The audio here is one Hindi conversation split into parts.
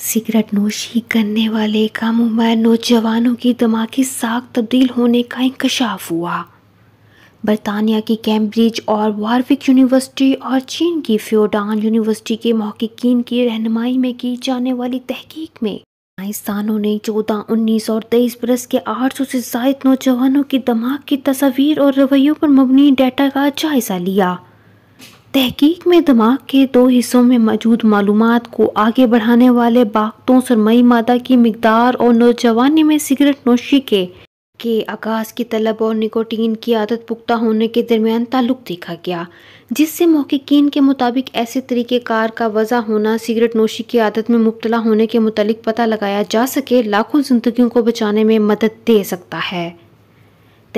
सिगरेट नोशी करने वाले कम उम्र नौजवानों की दिमागी साख तब्दील होने का इंकशाफ हुआ बरतानिया की कैम्ब्रिज और वार्विक यूनिवर्सिटी और चीन की फ्योडान यूनिवर्सिटी के महक्कीन की रहनमाई में की जाने वाली तहकीक में साइंसदानों ने चौदह उन्नीस और तेईस बरस के आठ सौ से जायद नौजवानों के दिमाग की तस्वीर और रवैयों पर मबनी डाटा का जायजा लिया तहकीक में दिमाग के दो हिस्सों में मौजूद मालूम को आगे बढ़ाने वाले बागतों सरमई मादा की मकदार और नौजवानी में सिगरेट नोशी के के आकाश की तलब और निकोटीन की आदत पुख्ता होने के दरमियान ताल्लुक देखा गया जिससे महकिन के मुताबिक ऐसे तरीक़ेकार का वजह होना सिगरेट नोशी की आदत में मुबतला होने के मतलब पता लगाया जा सके लाखों जिंदगियों को बचाने में मदद दे सकता है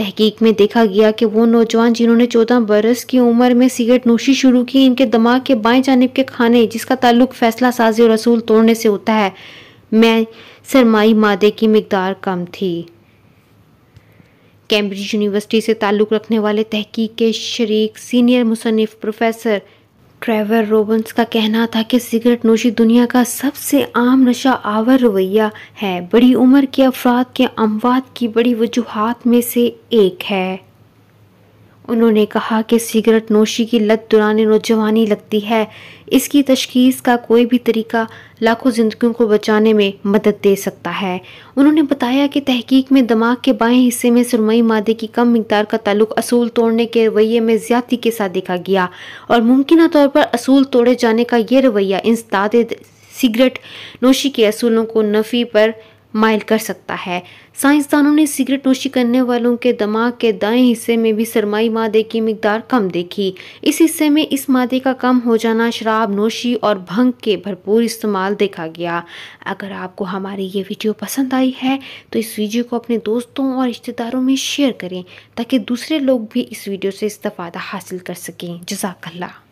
तहकीक में देखा गया कि वो नौजवान जिन्होंने चौदह बरस की उम्र में सिगरेट नोशी शुरू की इनके दिमाग के बाएं जानब के खाने जिसका ताल्लुक फैसला साजी और रसूल तोड़ने से होता है में सरमाई मादे की मकदार कम थी कैम्ब्रिज यूनिवर्सिटी से ताल्लुक़ रखने वाले तहकीक के शरीक सीनियर मुसनफ़ प्रोफेसर ट्रेवर रोबन्स का कहना था कि सिगरेट नोशी दुनिया का सबसे आम नशा आवर रवैया है बड़ी उम्र के अफराद के अमवात की बड़ी वजूहत में से एक है उन्होंने कहा कि सिगरेट नोशी की लत दुराने नौजवानी लगती है इसकी तशखीस का कोई भी तरीका लाखों ज़िंदगियों को बचाने में मदद दे सकता है उन्होंने बताया कि तहकीक में दिमाग के बाएं हिस्से में सुरमई मादे की कम मकदार का ताल्लुक असूल तोड़ने के रवैये में ज्यादा के साथ देखा गया और मुमकिन तौर पर असूल तोड़े जाने का यह रवैया इंसदाद सिगरेट नोशी के असूलों को नफ़ी पर माइल कर सकता है साइंसदानों ने सिगरेट नोशी करने वालों के दिमाग के दाएं हिस्से में भी सरमाई मादे की मकदार कम देखी इस हिस्से में इस मादे का कम हो जाना शराब नोशी और भंग के भरपूर इस्तेमाल देखा गया अगर आपको हमारी ये वीडियो पसंद आई है तो इस वीडियो को अपने दोस्तों और रिश्तेदारों में शेयर करें ताकि दूसरे लोग भी इस वीडियो से इस्ता हासिल कर सकें जजाकल्ला